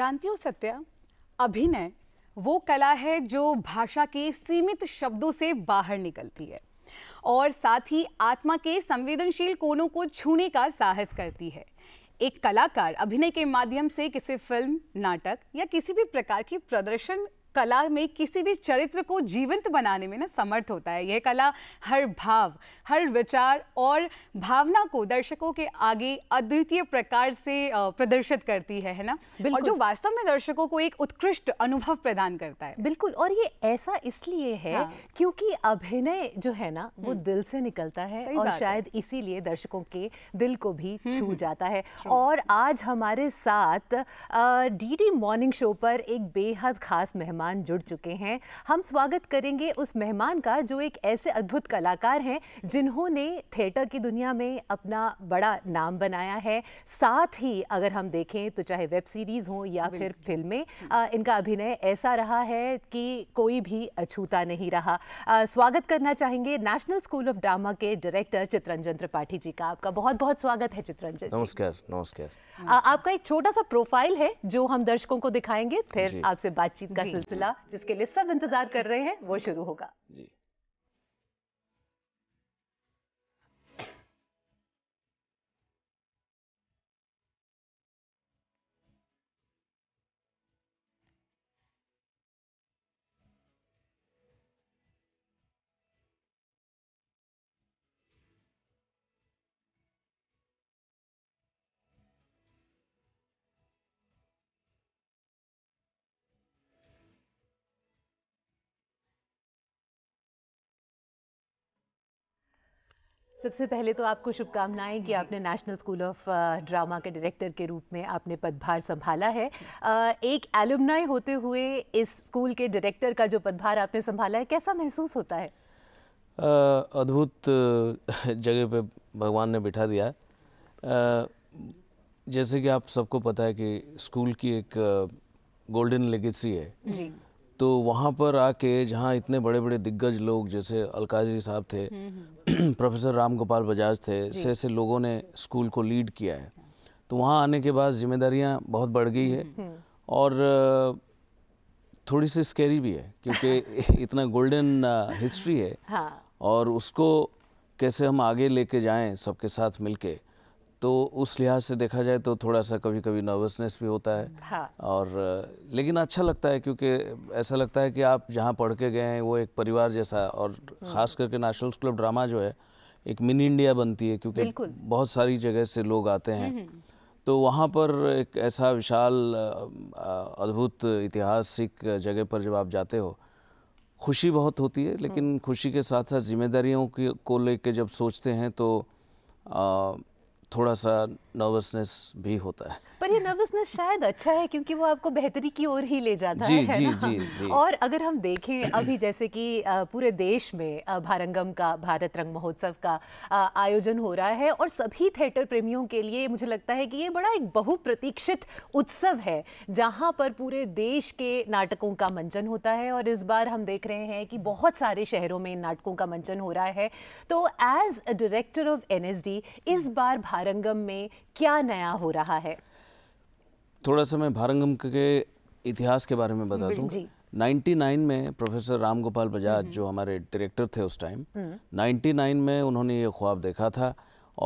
जानती हो सत्या अभिनय वो कला है जो भाषा के सीमित शब्दों से बाहर निकलती है और साथ ही आत्मा के संवेदनशील कोनों को छूने का साहस करती है एक कलाकार अभिनय के माध्यम से किसी फिल्म नाटक या किसी भी प्रकार की प्रदर्शन कला में किसी भी चरित्र को जीवंत बनाने में ना समर्थ होता है यह कला हर भाव हर विचार और भावना को दर्शकों के आगे अद्वितीय प्रकार से प्रदर्शित करती है है ना और जो वास्तव में दर्शकों को एक उत्कृष्ट अनुभव प्रदान करता है बिल्कुल और ये ऐसा इसलिए है हाँ। क्योंकि अभिनय जो है ना वो हम्म। दिल से निकलता है और शायद इसीलिए दर्शकों के दिल को भी हम्म, छू हम्म। जाता है और आज हमारे साथ डी डी मॉर्निंग शो पर एक बेहद खास मेहमान मेहमान जुड़ चुके हैं हम स्वागत करेंगे उस मेहमान का जो एक ऐसे अद्भुत कलाकार हैं जिन्होंने थिएटर की दुनिया में अपना बड़ा नाम बनाया है साथ ही अगर हम देखें तो चाहे वेब सीरीज़ हो या फिर फिल्में इनका अभिनय ऐसा रहा है कि कोई भी अछूता नहीं रहा स्वागत करना चाहेंगे नेशनल स्कूल ऑफ ड्रामा के डायरेक्टर चित्रंजन त्रिपाठी जी का आपका बहुत बहुत स्वागत है चित्रंजन नमस्कार नमस्कार आपका एक छोटा सा प्रोफाइल है जो हम दर्शकों को दिखाएंगे फिर आपसे बातचीत का सिलसिला जिसके लिए सब इंतजार कर रहे हैं वो शुरू होगा जी सबसे पहले तो आपको शुभकामनाएं कि आपने नेशनल स्कूल ऑफ ड्रामा के डायरेक्टर के रूप में आपने पदभार संभाला है uh, एक एलुमनाई होते हुए इस स्कूल के डायरेक्टर का जो पदभार आपने संभाला है कैसा महसूस होता है uh, अद्भुत uh, जगह पे भगवान ने बिठा दिया जैसे कि आप सबको पता है कि स्कूल की एक गोल्डन लेगेसी है जी तो वहाँ पर आके जहाँ इतने बड़े बड़े दिग्गज लोग जैसे अलकाजी साहब थे हम्म, हम्म। प्रोफेसर राम गोपाल बजाज थे ऐसे ऐसे लोगों ने स्कूल को लीड किया है तो वहाँ आने के बाद जिम्मेदारियाँ बहुत बढ़ गई है हम्म, और थोड़ी सी स्केरी भी है क्योंकि इतना गोल्डन हिस्ट्री है हाँ। और उसको कैसे हम आगे लेके जाएं सबके साथ मिलके तो उस लिहाज से देखा जाए तो थोड़ा सा कभी कभी नर्वसनेस भी होता है हाँ। और लेकिन अच्छा लगता है क्योंकि ऐसा लगता है कि आप जहाँ पढ़ के गए हैं वो एक परिवार जैसा और हम्म। ख़ास करके नेशनल क्लब ड्रामा जो है एक मिनी इंडिया बनती है क्योंकि बहुत सारी जगह से लोग आते हैं तो वहाँ पर एक ऐसा विशाल अद्भुत ऐतिहासिक जगह पर जब आप जाते हो खुशी बहुत होती है लेकिन हम्म। खुशी के साथ साथ जिम्मेदारियों को लेकर जब सोचते हैं तो थोड़ा सा नर्वसनेस भी होता है पर ये नर्वसनेस शायद अच्छा है क्योंकि वो आपको बेहतरी की ओर ही ले जाता जी, है जी, ना? जी, जी. और अगर हम देखें अभी जैसे कि पूरे देश में भारंगम का भारत रंग महोत्सव का आयोजन हो रहा है और सभी थिएटर प्रेमियों के लिए मुझे लगता है कि ये बड़ा एक बहुप्रतीक्षित उत्सव है जहाँ पर पूरे देश के नाटकों का मंचन होता है और इस बार हम देख रहे हैं कि बहुत सारे शहरों में इन नाटकों का मंचन हो रहा है तो as a director of N इस बार भारंगम में क्या नया हो रहा है थोड़ा सा मैं भारंगम के इतिहास के बारे में बता दूं 99 में प्रोफेसर राम गोपाल बजाज हम्म। जो हमारे डायरेक्टर थे उस टाइम 99 हम्म। में उन्होंने ये ख्वाब देखा था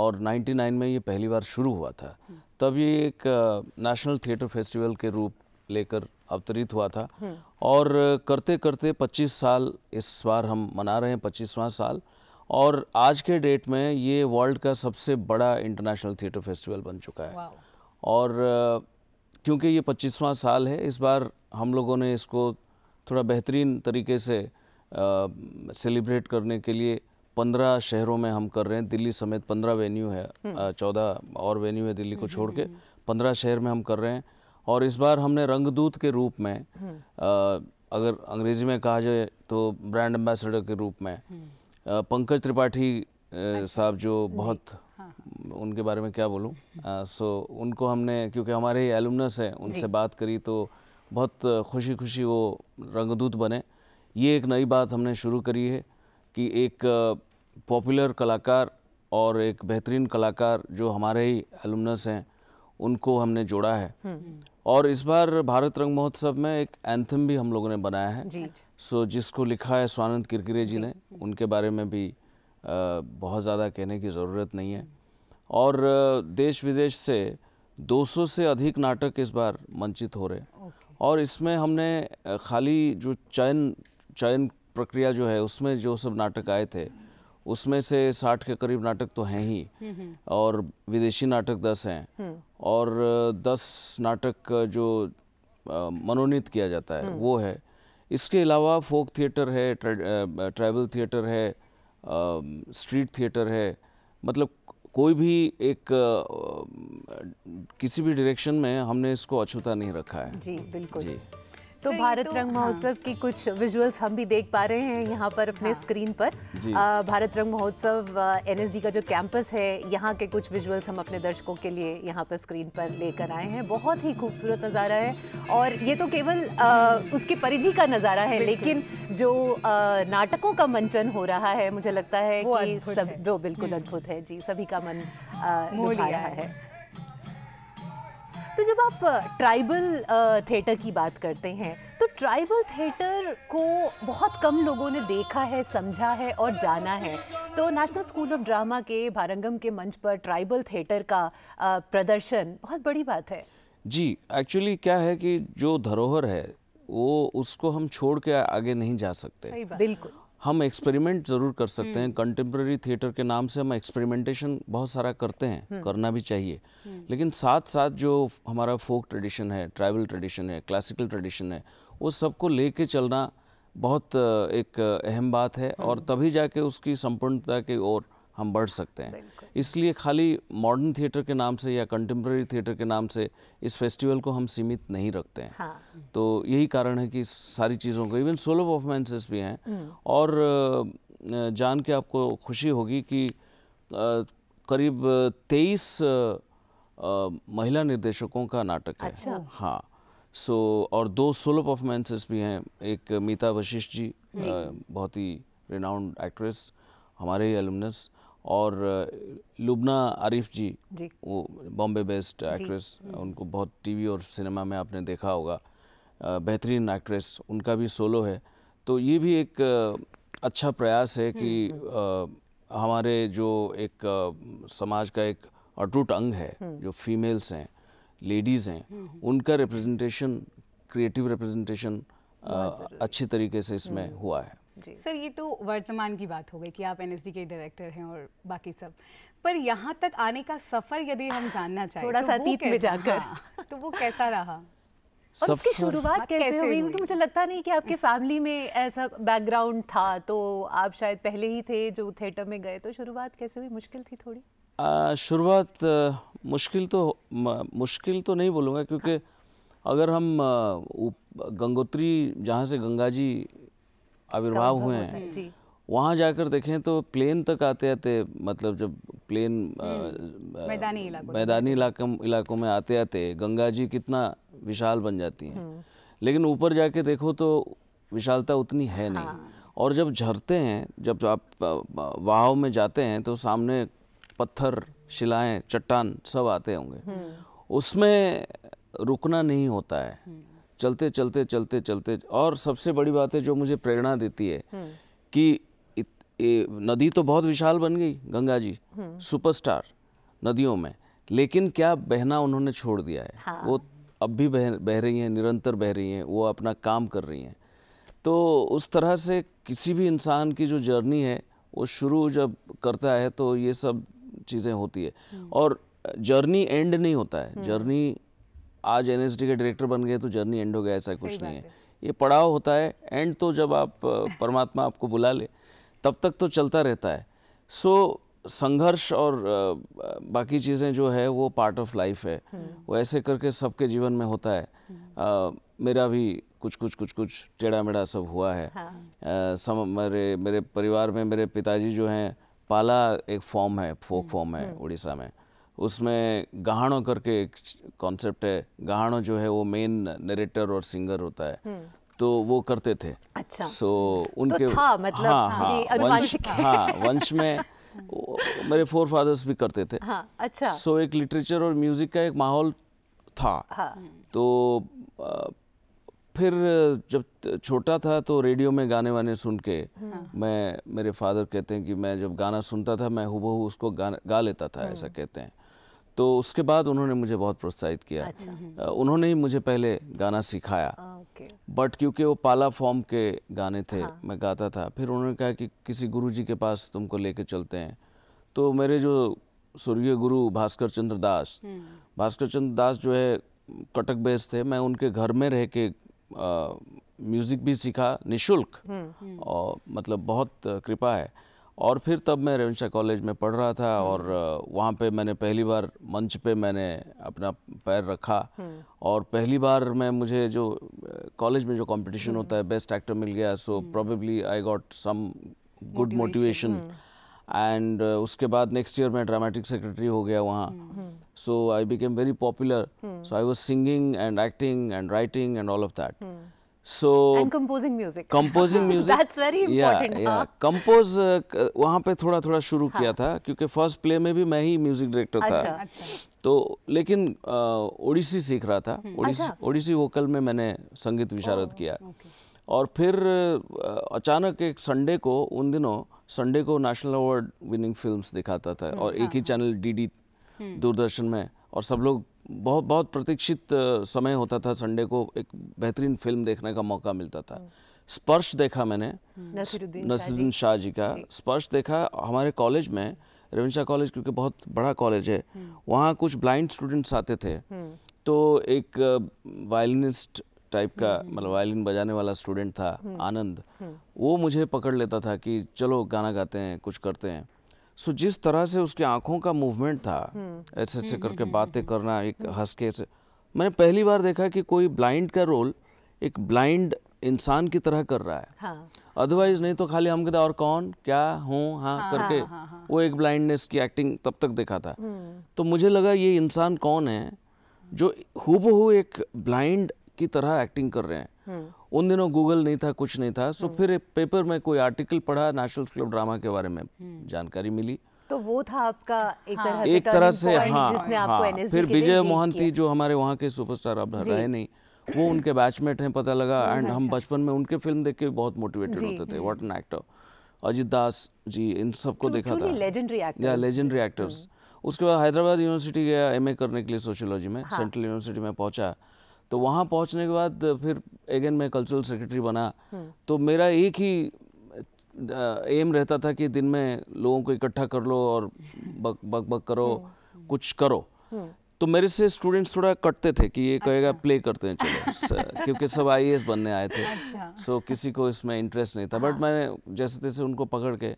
और 99 में ये पहली बार शुरू हुआ था हम्म। तब ये एक नेशनल थिएटर फेस्टिवल के रूप लेकर अवतरित हुआ था और करते करते 25 साल इस बार हम मना रहे हैं पच्चीसवां साल और आज के डेट में ये वर्ल्ड का सबसे बड़ा इंटरनेशनल थिएटर फेस्टिवल बन चुका है और क्योंकि ये पच्चीसवां साल है इस बार हम लोगों ने इसको थोड़ा बेहतरीन तरीके से सेलिब्रेट करने के लिए पंद्रह शहरों में हम कर रहे हैं दिल्ली समेत पंद्रह वेन्यू है हम्म। चौदह और वेन्यू है दिल्ली को छोड़ के हम्म, हम्म, पंद्रह शहर में हम कर रहे हैं और इस बार हमने रंगदूत के रूप में आ, अगर अंग्रेजी में कहा जाए तो ब्रांड एम्बेसडर के रूप में पंकज त्रिपाठी अच्छा। साहब जो बहुत हाँ, हाँ। उनके बारे में क्या बोलूँ सो उनको हमने क्योंकि हमारे ही एलुमनस हैं उनसे बात करी तो बहुत खुशी खुशी वो रंगदूत बने ये एक नई बात हमने शुरू करी है कि एक पॉपुलर कलाकार और एक बेहतरीन कलाकार जो हमारे ही एलुमनस हैं उनको हमने जोड़ा है हम्म। और इस बार भारत रंग महोत्सव में एक एंथम भी हम लोगों ने बनाया है जी। सो जिसको लिखा है स्वानंद किरकिरे जी, ने उनके बारे में भी बहुत ज़्यादा कहने की ज़रूरत नहीं है और देश विदेश से 200 से अधिक नाटक इस बार मंचित हो रहे हैं और इसमें हमने खाली जो चयन चयन प्रक्रिया जो है उसमें जो सब नाटक आए थे उसमें से साठ के करीब नाटक तो हैं ही हम्म, हम्म। और विदेशी नाटक दस हैं हम्म। और दस नाटक जो मनोनीत किया जाता है वो है इसके अलावा फोक थिएटर है ट्रैवल थिएटर है स्ट्रीट थिएटर है मतलब कोई भी एक किसी भी डायरेक्शन में हमने इसको अछूता नहीं रखा है जी बिल्कुल जी। तो भारत तो, रंग महोत्सव हाँ। की कुछ विजुअल्स हम भी देख पा रहे हैं यहाँ पर अपने हाँ। स्क्रीन पर आ, भारत रंग महोत्सव एनएसडी का जो कैंपस है यहाँ के कुछ विजुअल्स हम अपने दर्शकों के लिए यहाँ पर स्क्रीन पर लेकर आए हैं बहुत ही खूबसूरत नज़ारा है और ये तो केवल उसकी परिधि का नज़ारा है लेकिन जो नाटकों का मंचन हो रहा है मुझे लगता है कि सब जो बिल्कुल हम्म। अद्भुत है जी सभी का मन आ, रहा है तो जब आप ट्राइबल थिएटर की बात करते हैं तो ट्राइबल थिएटर को बहुत कम लोगों ने देखा है समझा है और जाना है तो नेशनल स्कूल ऑफ ड्रामा के भारंगम के मंच पर ट्राइबल थिएटर का प्रदर्शन बहुत बड़ी बात है जी एक्चुअली क्या है कि जो धरोहर है वो उसको हम छोड़ के आगे नहीं जा सकते बिल्कुल हम एक्सपेरिमेंट ज़रूर कर सकते हैं कंटेम्प्रेरी हम्म। थिएटर के नाम से हम एक्सपेरिमेंटेशन बहुत सारा करते हैं हम्म। करना भी चाहिए हम्म। लेकिन साथ साथ जो हमारा फोक ट्रेडिशन है ट्राइबल ट्रेडिशन है क्लासिकल ट्रेडिशन है वो सबको ले कर चलना बहुत एक अहम बात है और तभी जाके उसकी संपूर्णता की ओर हम बढ़ सकते हैं इसलिए खाली मॉडर्न थिएटर के नाम से या कंटेम्प्रेरी थिएटर के नाम से इस फेस्टिवल को हम सीमित नहीं रखते हैं हाँ। तो यही कारण है कि सारी चीज़ों को इवन सोलो परफॉर्मेंसेस भी हैं हम्म। और जान के आपको खुशी होगी कि करीब तेईस महिला निर्देशकों का नाटक है अच्छा। हाँ सो so, और दो सोलो परफॉर्मेंसेस भी हैं एक मीता वशिष्ठ जी, जी। बहुत ही रिनाउंड एक्ट्रेस हमारे ही एलुमनस और लुबना आरिफ जी, जी वो बॉम्बे बेस्ड हम्म। एक्ट्रेस उनको बहुत टीवी और सिनेमा में आपने देखा होगा बेहतरीन एक्ट्रेस उनका भी सोलो है तो ये भी एक अच्छा प्रयास है कि आ, हम्म। हमारे जो एक आ, समाज का एक अटूट अंग है हम्म। जो फीमेल्स हैं लेडीज़ हैं उनका रिप्रेजेंटेशन क्रिएटिव रिप्रेजेंटेशन अच्छी तरीके से इसमें हुआ है जी सर ये तो वर्तमान की बात हो गई कि आप एनएसडी के डायरेक्टर हैं और बाकी सब पर यहाँ तक आने का सफ़र यदि हम जानना चाहें थोड़ा तो सा अतीत में जाकर हाँ, तो वो कैसा रहा और उसकी शुरुआत कैसे, कैसे हुई क्योंकि मुझे लगता नहीं कि आपके फैमिली में ऐसा बैकग्राउंड था तो आप शायद पहले ही थे जो थिएटर में गए तो शुरुआत कैसे हुई मुश्किल थी थोड़ी शुरुआत मुश्किल तो मुश्किल तो नहीं बोलूँगा क्योंकि अगर हम गंगोत्री जहाँ से गंगा जी आविर्भाव हुए हैं वहाँ जाकर देखें तो प्लेन तक आते आते मतलब जब प्लेन हम्म। मैदानी इलाकों मैदानी इलाकों इलाकों में आते आते गंगा जी कितना विशाल बन जाती हैं हम्म। लेकिन ऊपर जाके देखो तो विशालता उतनी है नहीं हाँ। और जब झरते हैं जब आप वाव में जाते हैं तो सामने पत्थर शिलाएं चट्टान सब आते होंगे हम्म। उसमें रुकना नहीं होता है चलते चलते चलते चलते और सबसे बड़ी बात है जो मुझे प्रेरणा देती है हम्म। कि ए, नदी तो बहुत विशाल बन गई गंगा जी हम्म। सुपरस्टार नदियों में लेकिन क्या बहना उन्होंने छोड़ दिया है हाँ। वो अब भी बह बह रही हैं निरंतर बह रही हैं वो अपना काम कर रही हैं तो उस तरह से किसी भी इंसान की जो जर्नी है वो शुरू जब करता है तो ये सब चीज़ें होती है हम्म। और जर्नी एंड नहीं होता है जर्नी आज एन के डायरेक्टर बन गए तो जर्नी एंड हो गया ऐसा कुछ नहीं है ये पड़ाव होता है एंड तो जब आप परमात्मा आपको बुला ले तब तक तो चलता रहता है सो so, संघर्ष और बाकी चीज़ें जो है वो पार्ट ऑफ लाइफ है हम्म। वो ऐसे करके सबके जीवन में होता है आ, हम्म। मेरा भी कुछ कुछ कुछ कुछ टेढ़ा मेढ़ा सब हुआ है हाँ। आ, सम मेरे मेरे परिवार में मेरे पिताजी जो हैं पाला एक फॉर्म है फोक फॉर्म हम्म, है उड़ीसा में उसमें गहाणों करके एक कॉन्सेप्ट है गहाणों जो है वो मेन नरेटर और सिंगर होता है हम्म। तो वो करते थे अच्छा सो so, उनके तो था, मतलब हाँ हाँ वंश हाँ वंश में मेरे फोर फादर्स भी करते थे हाँ, अच्छा सो so, एक लिटरेचर और म्यूजिक का एक माहौल था हाँ. तो आ, फिर जब छोटा था तो रेडियो में गाने वाने सुन के हम्म। हाँ. मैं मेरे फादर कहते हैं कि मैं जब गाना सुनता था मैं हूबहू उसको गा, गा लेता था हम्म। ऐसा कहते हैं तो उसके बाद उन्होंने मुझे बहुत प्रोत्साहित किया अच्छा। उन्होंने ही मुझे पहले गाना सिखाया बट क्योंकि वो पाला फॉर्म के गाने थे हाँ। मैं गाता था फिर उन्होंने कहा कि किसी गुरुजी के पास तुमको लेके चलते हैं तो मेरे जो स्वर्गीय गुरु भास्कर चंद्र दास हम्म। भास्कर चंद्र दास जो है कटक बेस थे मैं उनके घर में रह के म्यूज़िक भी सीखा निःशुल्क हम्म। और मतलब बहुत कृपा है और फिर तब मैं रेवंशा कॉलेज में पढ़ रहा था और हम्म। वहाँ पे मैंने पहली बार मंच पे मैंने अपना पैर रखा हम्म। और पहली बार मैं मुझे जो कॉलेज में जो कंपटीशन हम्म। होता है बेस्ट एक्टर मिल गया so probably I got some good motivation and उसके बाद नेक्स्ट ईयर मैं ड्रामेटिक सेक्रेटरी हो गया वहाँ so I became very popular so I was singing and acting and writing and all of that so and music composing music that's वहाँ पे थोड़ा थोड़ा शुरू हाँ. किया था क्योंकि फर्स्ट प्ले में भी मैं ही म्यूजिक डायरेक्टर अच्छा, था अच्छा. तो लेकिन ओडिसी सीख रहा था हम्म। ओडिसी अच्छा। ओडिसी वोकल में मैंने संगीत विशारद किया okay. और फिर अचानक एक संडे को उन दिनों संडे को नेशनल अवार्ड विनिंग फिल्म दिखाता था हम्म, और एक ही चैनल हाँ। डी हम्म। दूरदर्शन में और सब लोग बहुत बहुत प्रतीक्षित समय होता था संडे को एक बेहतरीन फिल्म देखने का मौका मिलता था हम्म। स्पर्श देखा मैंने हम्म। नसरुद्दीन शाह जी का स्पर्श देखा हमारे कॉलेज में रेवंशा कॉलेज क्योंकि बहुत बड़ा कॉलेज है हम्म। वहाँ कुछ ब्लाइंड स्टूडेंट्स आते थे तो एक वायलिनिस्ट टाइप का मतलब वायलिन बजाने वाला स्टूडेंट था आनंद वो मुझे पकड़ लेता था कि चलो गाना गाते हैं कुछ करते हैं सो जिस तरह से उसकी आंखों का मूवमेंट था हम्म। ऐसे ऐसे हम्म, करके हम्म, बातें करना एक हंस के से मैंने पहली बार देखा कि कोई ब्लाइंड का रोल एक ब्लाइंड इंसान की तरह कर रहा है अदरवाइज हाँ। नहीं तो खाली हम कहते और कौन क्या हूँ हाँ, हाँ करके हाँ, हाँ, हाँ। वो एक ब्लाइंडनेस की एक्टिंग तब तक देखा था तो मुझे लगा ये इंसान कौन है जो हु एक ब्लाइंड की तरह एक्टिंग कर रहे हैं हम्म। उन दिनों गूगल नहीं था कुछ नहीं था सो हम्म। फिर पेपर में कोई आर्टिकल पढ़ा नेशनल स्कूल ड्रामा के बारे में हम्म। जानकारी मिली तो वो था आपका एक हाँ, तरह एक तरह से हाँ, जिसने हाँ, आपको हाँ, फिर विजय मोहन थी जो हमारे वहाँ के सुपरस्टार अब रहे नहीं वो उनके बैचमेट हैं पता लगा एंड हाँ, हम बचपन में उनके फिल्म देख के बहुत मोटिवेटेड होते थे what an actor Ajit Das ji इन सबको देखा था या लेजेंडरी एक्टर्स उसके बाद हैदराबाद यूनिवर्सिटी गया एमए करने के लिए सोशियोलॉजी में सेंट्रल हाँ। यूनिवर्सिटी में पहुंचा तो वहाँ पहुँचने के बाद फिर अगेन मैं कल्चरल सेक्रेटरी बना हम्म। तो मेरा एक ही एम रहता था कि दिन में लोगों को इकट्ठा कर लो और बक बक बक करो हम्म, हम्म। कुछ करो तो मेरे से स्टूडेंट्स थोड़ा कटते थे कि ये कहेगा अच्छा। प्ले करते हैं चलो क्योंकि सब आई बनने आए थे अच्छा। सो किसी को इसमें इंटरेस्ट नहीं था हाँ। बट मैंने जैसे तैसे उनको पकड़ के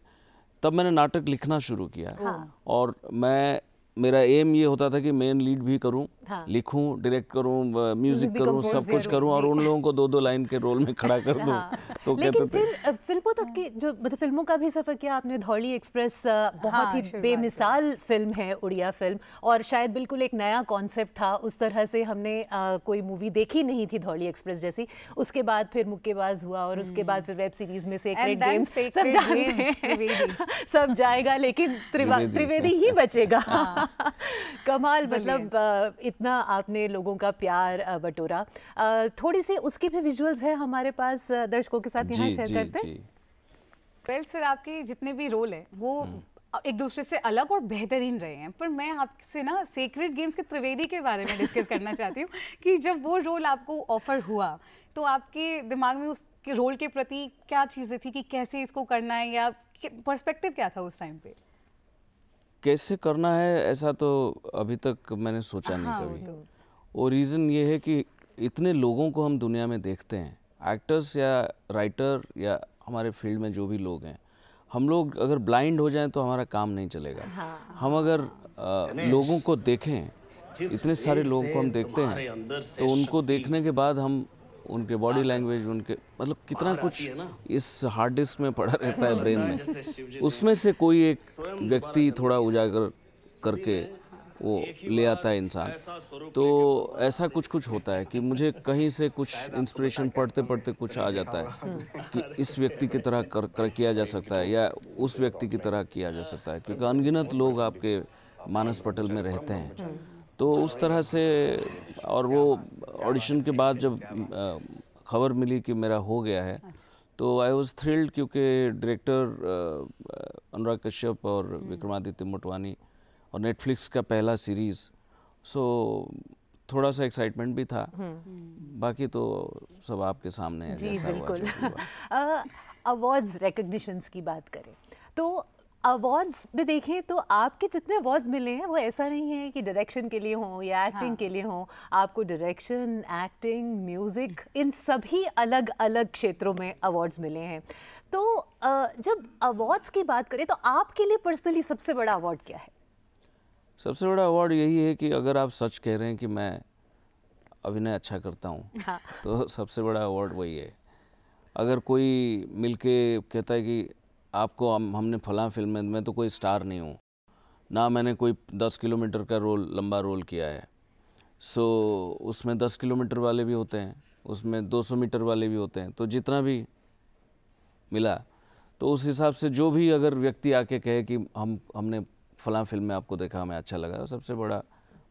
तब मैंने नाटक लिखना शुरू किया हाँ। और मैं मेरा एम ये होता था कि मेन लीड भी करूं हाँ। लिखूं डायरेक्ट करूं म्यूजिक करूं सब कुछ करूं और उन लोगों को दो दो लाइन के रोल में खड़ा कर दूं हाँ। तो लेकिन कहते फिर फिल्मों तक की जो मतलब फिल्मों का भी सफर किया आपने धौली एक्सप्रेस हाँ, बहुत हाँ, ही बेमिसाल फिल्म है उड़िया फिल्म और शायद बिल्कुल एक नया कॉन्सेप्ट था उस तरह से हमने कोई मूवी देखी नहीं थी धौली एक्सप्रेस जैसी उसके बाद फिर मुक्केबाज हुआ और उसके हम्म। बाद फिर वेब सीरीज में से सब जाएगा लेकिन त्रिवेदी हाँ। ही बचेगा हाँ। कमाल मतलब इतना आपने लोगों का प्यार बटोरा थोड़ी सी उसकी भी विजुअल्स है हमारे पास दर्शकों के साथ यहाँ शेयर करते हैं वेल सर आपके जितने भी रोल हैं वो हम्म। एक दूसरे से अलग और बेहतरीन रहे हैं पर मैं आपसे ना सीक्रेट गेम्स के त्रिवेदी के बारे में डिस्कस करना चाहती हूँ कि जब वो रोल आपको ऑफर हुआ तो आपके दिमाग में उस रोल के प्रति क्या चीज़ें थी कि कैसे इसको करना है या पर्सपेक्टिव क्या था उस टाइम पे कैसे करना है ऐसा तो अभी तक मैंने सोचा नहीं हाँ, कभी वो तो। रीज़न ये है कि इतने लोगों को हम दुनिया में देखते हैं एक्टर्स या राइटर या हमारे फील्ड में जो भी लोग हैं हम लोग अगर ब्लाइंड हो जाएं तो हमारा काम नहीं चलेगा हाँ। हम अगर आ, लोगों को देखें इतने सारे लोगों को हम देखते हैं तो उनको देखने के बाद हम उनके बॉडी लैंग्वेज उनके मतलब कितना कुछ इस हार्ड डिस्क में पड़ा रहता है ब्रेन में उसमें से कोई एक व्यक्ति थोड़ा उजागर करके वो ले आता है इंसान तो ऐसा कुछ कुछ होता है कि मुझे कहीं से कुछ इंस्पिरेशन पढ़ते पढ़ते कुछ आ जाता है कि इस व्यक्ति की तरह कर, कर किया जा सकता है या उस व्यक्ति की तरह किया जा सकता है क्योंकि अनगिनत लोग आपके मानस पटल में रहते हैं तो उस तरह से और वो ऑडिशन के बाद जब खबर मिली कि मेरा हो गया है तो आई वॉज थ्रिल्ड क्योंकि डायरेक्टर अनुराग कश्यप और हम्म। विक्रमादित्य मोटवानी और नेटफ्लिक्स का पहला सीरीज़ सो थोड़ा सा एक्साइटमेंट भी था हम्म। बाकी तो सब आपके सामने है जी बिल्कुल अवार्ड्स रिकग्निशंस की बात करें तो अवार्ड्स भी देखें तो आपके जितने अवार्ड्स मिले हैं वो ऐसा नहीं है कि डायरेक्शन के लिए हों या एक्टिंग हाँ. के लिए हों आपको डायरेक्शन एक्टिंग म्यूज़िक इन सभी अलग अलग क्षेत्रों में अवार्ड्स मिले हैं तो जब अवार्ड्स की बात करें तो आपके लिए पर्सनली सबसे बड़ा अवार्ड क्या है सबसे बड़ा अवार्ड यही है कि अगर आप सच कह रहे हैं कि मैं अभिनय अच्छा करता हूँ हाँ। तो सबसे बड़ा अवार्ड वही है अगर कोई मिलके कहता है कि आपको हम हमने फला फिल्म में मैं तो कोई स्टार नहीं हूँ ना मैंने कोई दस किलोमीटर का रोल लंबा रोल किया है सो so, उसमें दस किलोमीटर वाले भी होते हैं उसमें दो सौ मीटर वाले भी होते हैं तो जितना भी मिला तो उस हिसाब से जो भी अगर व्यक्ति आके कहे कि हम हमने फला फिल्म में आपको देखा हमें अच्छा लगा तो सबसे बड़ा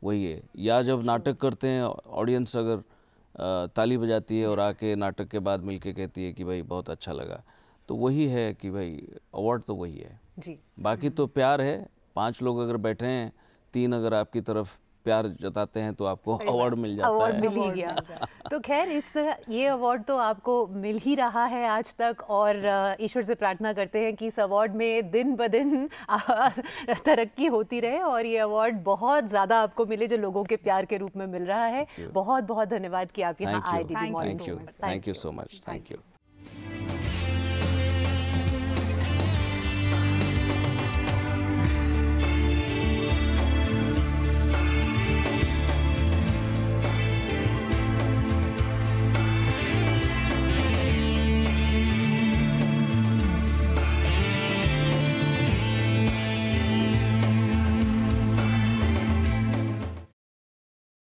वही है या जब नाटक करते हैं ऑडियंस अगर ताली बजाती है और आके नाटक के बाद मिलके कहती है कि भाई बहुत अच्छा लगा तो वही है कि भाई अवार्ड तो वही है जी बाकी तो प्यार है पांच लोग अगर बैठे हैं तीन अगर आपकी तरफ प्यार जताते हैं तो आपको अवार्ड मिल जाता अवार्ड है मिल ही गया तो खैर इस तरह ये अवार्ड तो आपको मिल ही रहा है आज तक और ईश्वर से प्रार्थना करते हैं कि इस अवार्ड में दिन ब दिन तरक्की होती रहे और ये अवार्ड बहुत ज़्यादा आपको मिले जो लोगों के प्यार के रूप में मिल रहा है बहुत बहुत धन्यवाद कि आप यहाँ आए thank you so much thank you